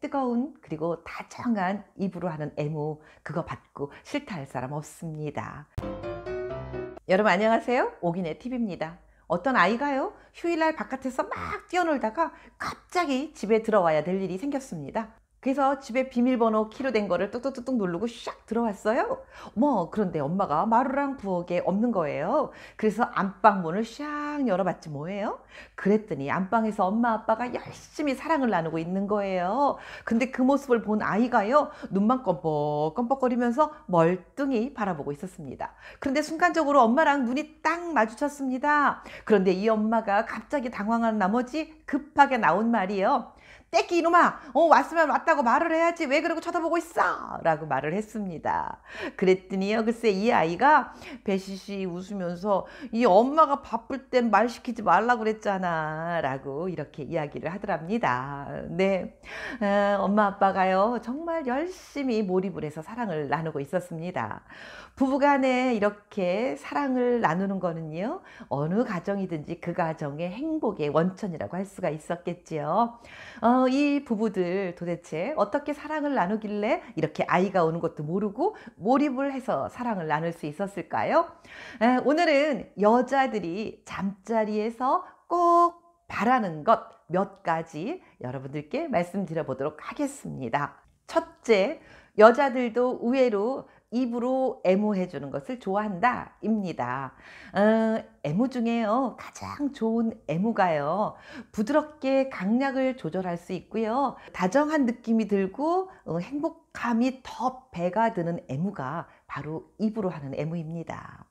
뜨거운 그리고 다정한 입으로 하는 애무 그거 받고 싫다 할 사람 없습니다. 여러분 안녕하세요. 오기네 팁입니다 어떤 아이가요 휴일날 바깥에서 막 뛰어놀다가 갑자기 집에 들어와야 될 일이 생겼습니다. 그래서 집에 비밀번호 키로 된 거를 뚝뚝뚝뚝 누르고 샥 들어왔어요. 뭐 그런데 엄마가 마루랑 부엌에 없는 거예요. 그래서 안방 문을 샥 열어봤지 뭐예요. 그랬더니 안방에서 엄마 아빠가 열심히 사랑을 나누고 있는 거예요. 근데 그 모습을 본 아이가요. 눈만 껌뻑껌뻑거리면서 멀뚱히 바라보고 있었습니다. 그런데 순간적으로 엄마랑 눈이 딱 마주쳤습니다. 그런데 이 엄마가 갑자기 당황한 나머지 급하게 나온 말이요. 새끼 이놈아 어, 왔으면 왔다고 말을 해야지 왜 그러고 쳐다보고 있어 라고 말을 했습니다 그랬더니요 글쎄 이 아이가 배시시 웃으면서 이 엄마가 바쁠 땐 말 시키지 말라 그랬잖아 라고 이렇게 이야기를 하더랍니다 네 아, 엄마 아빠가요 정말 열심히 몰입을 해서 사랑을 나누고 있었습니다 부부간에 이렇게 사랑을 나누는 거는요 어느 가정이든지 그 가정의 행복의 원천이라고 할 수가 있었겠지요 어, 이 부부들 도대체 어떻게 사랑을 나누길래 이렇게 아이가 오는 것도 모르고 몰입을 해서 사랑을 나눌 수 있었을까요? 오늘은 여자들이 잠자리에서 꼭 바라는 것 몇 가지 여러분들께 말씀드려 보도록 하겠습니다. 첫째, 여자들도 의외로 입으로 애모해 주는 것을 좋아한다 입니다 어, 애모 중에요 가장 좋은 애모가요 부드럽게 강약을 조절할 수 있고요 다정한 느낌이 들고 어, 행복함이 더 배가 드는 애모가 바로 입으로 하는 애모입니다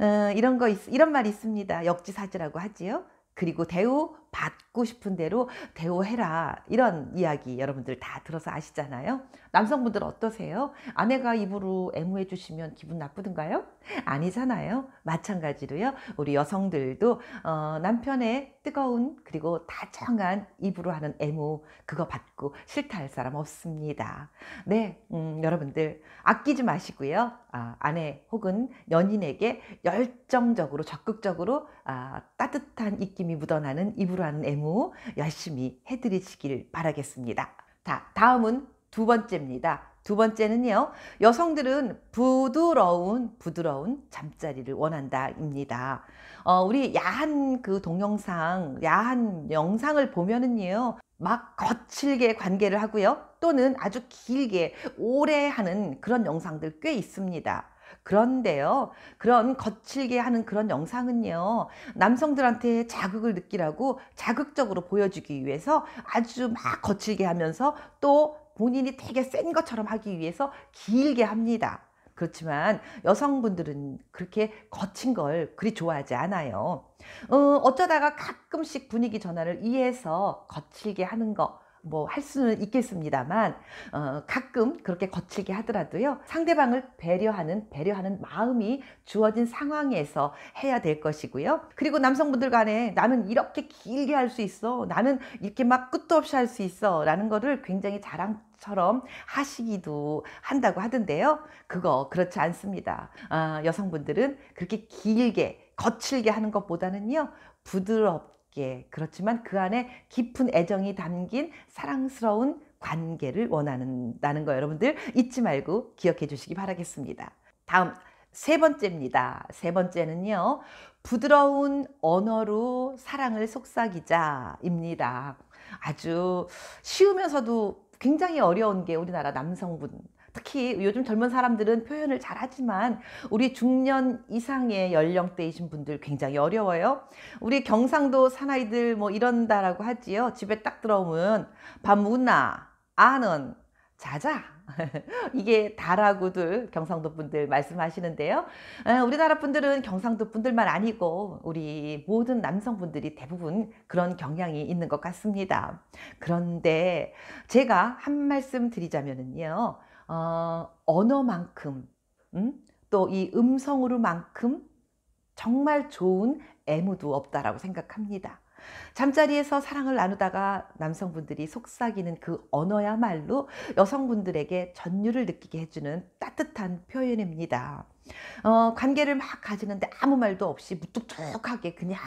어, 이런 거 있, 이런 말 있습니다 역지사지라고 하지요 그리고 대우 받고 싶은 대로 대우해라 이런 이야기 여러분들 다 들어서 아시잖아요 남성분들 어떠세요? 아내가 입으로 애무해 주시면 기분 나쁘든가요? 아니잖아요 마찬가지로요 우리 여성들도 어, 남편의 뜨거운 그리고 다정한 입으로 하는 애무 그거 받고 싫다 할 사람 없습니다 네 음, 여러분들 아끼지 마시고요 아, 아내 혹은 연인에게 열정적으로 적극적으로 아, 따뜻한 입김이 묻어나는 입으로 하는 애무 열심히 해드리시길 바라겠습니다. 다, 다음은 두 번째입니다. 두 번째는요, 여성들은 부드러운, 부드러운 잠자리를 원한다입니다. 어, 우리 야한 그 동영상, 야한 영상을 보면은요, 막 거칠게 관계를 하고요, 또는 아주 길게, 오래 하는 그런 영상들 꽤 있습니다. 그런데요. 그런 거칠게 하는 그런 영상은요. 남성들한테 자극을 느끼라고 자극적으로 보여주기 위해서 아주 막 거칠게 하면서 또 본인이 되게 센 것처럼 하기 위해서 길게 합니다. 그렇지만 여성분들은 그렇게 거친 걸 그리 좋아하지 않아요. 어, 어쩌다가 가끔씩 분위기 전환을 이해해서 거칠게 하는 것, 뭐할 수는 있겠습니다만 어, 가끔 그렇게 거칠게 하더라도요 상대방을 배려하는 배려하는 마음이 주어진 상황에서 해야 될 것이고요 그리고 남성분들 간에 나는 이렇게 길게 할 수 있어 나는 이렇게 막 끝도 없이 할 수 있어 라는 거를 굉장히 자랑 처럼 하시기도 한다고 하던데요. 그거 그렇지 않습니다. 아, 여성분들은 그렇게 길게 거칠게 하는 것보다는요. 부드럽 예, 그렇지만 그 안에 깊은 애정이 담긴 사랑스러운 관계를 원한다는거 여러분들 잊지 말고 기억해 주시기 바라겠습니다. 다음 세 번째입니다. 세 번째는요. 부드러운 언어로 사랑을 속삭이자입니다. 아주 쉬우면서도 굉장히 어려운 게 우리나라 남성분 특히 요즘 젊은 사람들은 표현을 잘 하지만 우리 중년 이상의 연령대이신 분들 굉장히 어려워요. 우리 경상도 사나이들 뭐 이런다라고 하지요. 집에 딱 들어오면 밥묻나 아는, 자자. 이게 다라고들 경상도 분들 말씀하시는데요. 우리나라 분들은 경상도 분들만 아니고 우리 모든 남성분들이 대부분 그런 경향이 있는 것 같습니다. 그런데 제가 한 말씀 드리자면요. 어, 언어만큼 음? 또 이 음성으로만큼 정말 좋은 애무도 없다라고 생각합니다. 잠자리에서 사랑을 나누다가 남성분들이 속삭이는 그 언어야말로 여성분들에게 전율을 느끼게 해주는 따뜻한 표현입니다. 어, 관계를 막 가지는데 아무 말도 없이 무뚝뚝하게 그냥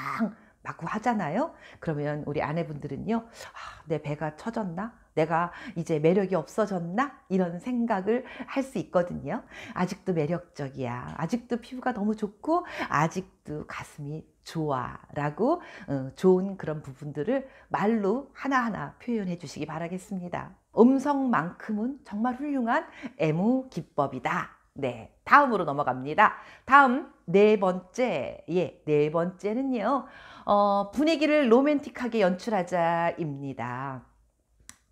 마구 하잖아요. 그러면 우리 아내분들은요, 아, 내 배가 처졌나? 내가 이제 매력이 없어졌나? 이런 생각을 할 수 있거든요. 아직도 매력적이야. 아직도 피부가 너무 좋고, 아직도 가슴이 좋아. 라고 어, 좋은 그런 부분들을 말로 하나하나 표현해 주시기 바라겠습니다. 음성만큼은 정말 훌륭한 애무 기법이다. 네. 다음으로 넘어갑니다. 다음 네 번째. 예, 네 번째는요. 어, 분위기를 로맨틱하게 연출하자입니다.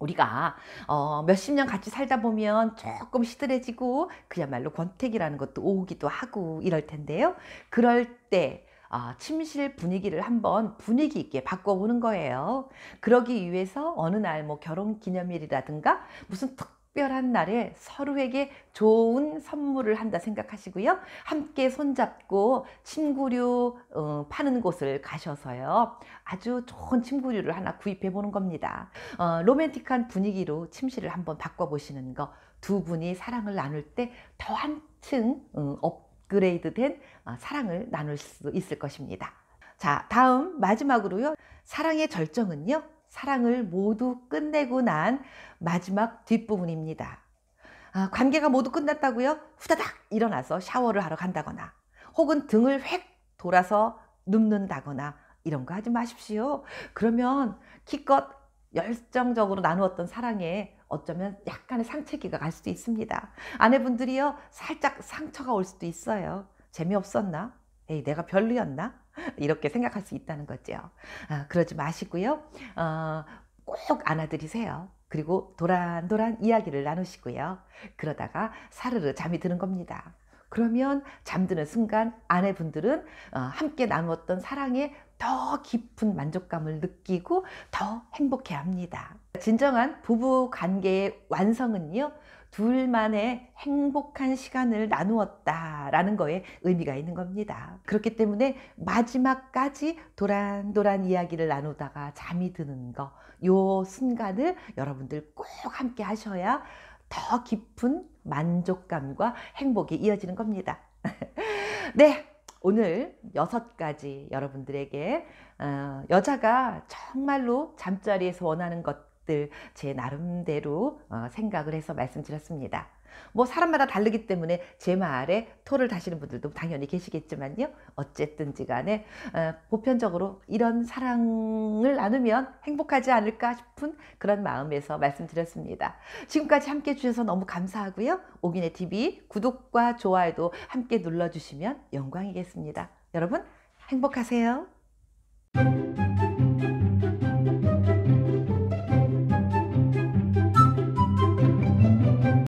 우리가 어, 몇십 년 같이 살다 보면 조금 시들해지고 그야말로 권태기라는 것도 오기도 하고 이럴 텐데요. 그럴 때 아, 침실 분위기를 한번 분위기 있게 바꿔보는 거예요. 그러기 위해서 어느 날 뭐 결혼 기념일이라든가 무슨 특 특별한 날에 서로에게 좋은 선물을 한다 생각하시고요. 함께 손잡고 침구류 어, 파는 곳을 가셔서요. 아주 좋은 침구류를 하나 구입해 보는 겁니다. 어, 로맨틱한 분위기로 침실을 한번 바꿔보시는 거. 두 분이 사랑을 나눌 때 더 한층 음, 업그레이드 된 어, 사랑을 나눌 수 있을 것입니다. 자, 다음 마지막으로요. 사랑의 절정은요. 사랑을 모두 끝내고 난 마지막 뒷부분입니다. 아, 관계가 모두 끝났다고요? 후다닥 일어나서 샤워를 하러 간다거나 혹은 등을 획 돌아서 눕는다거나 이런 거 하지 마십시오. 그러면 기껏 열정적으로 나누었던 사랑에 어쩌면 약간의 상체기가 갈 수도 있습니다. 아내분들이요, 살짝 상처가 올 수도 있어요. 재미없었나? 에이, 내가 별로였나? 이렇게 생각할 수 있다는 거죠. 어, 그러지 마시고요. 어, 꼭 안아드리세요. 그리고 도란도란 이야기를 나누시고요. 그러다가 사르르 잠이 드는 겁니다. 그러면 잠드는 순간 아내분들은 어, 함께 나누었던 사랑에 더 깊은 만족감을 느끼고 더 행복해 합니다. 진정한 부부 관계의 완성은요, 둘만의 행복한 시간을 나누었다라는 거에 의미가 있는 겁니다. 그렇기 때문에 마지막까지 도란도란 이야기를 나누다가 잠이 드는 거, 요 순간을 여러분들 꼭 함께 하셔야 더 깊은 만족감과 행복이 이어지는 겁니다. 네. 오늘 여섯 가지 여러분들에게 어, 여자가 정말로 잠자리에서 원하는 것 것들 제 나름대로 어, 생각을 해서 말씀드렸습니다. 뭐 사람마다 다르기 때문에 제 말에 토를 다시는 분들도 당연히 계시겠지만요. 어쨌든지 간에 어, 보편적으로 이런 사랑을 나누면 행복하지 않을까 싶은 그런 마음에서 말씀드렸습니다. 지금까지 함께 해주셔서 너무 감사하고요. 오기네 TV 구독과 좋아요도 함께 눌러주시면 영광이겠습니다. 여러분 행복하세요.